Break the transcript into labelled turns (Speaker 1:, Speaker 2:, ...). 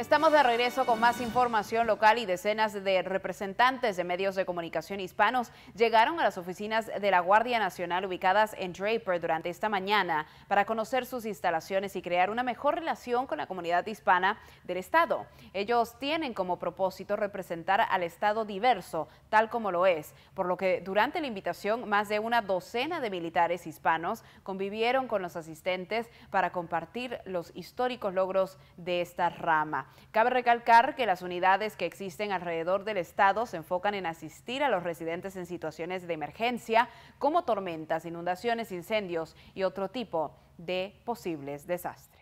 Speaker 1: Estamos de regreso con más información local y decenas de representantes de medios de comunicación hispanos llegaron a las oficinas de la Guardia Nacional ubicadas en Draper durante esta mañana para conocer sus instalaciones y crear una mejor relación con la comunidad hispana del Estado. Ellos tienen como propósito representar al Estado diverso, tal como lo es, por lo que durante la invitación más de una docena de militares hispanos convivieron con los asistentes para compartir los históricos logros de esta rama. Cabe recalcar que las unidades que existen alrededor del estado se enfocan en asistir a los residentes en situaciones de emergencia como tormentas, inundaciones, incendios y otro tipo de posibles desastres.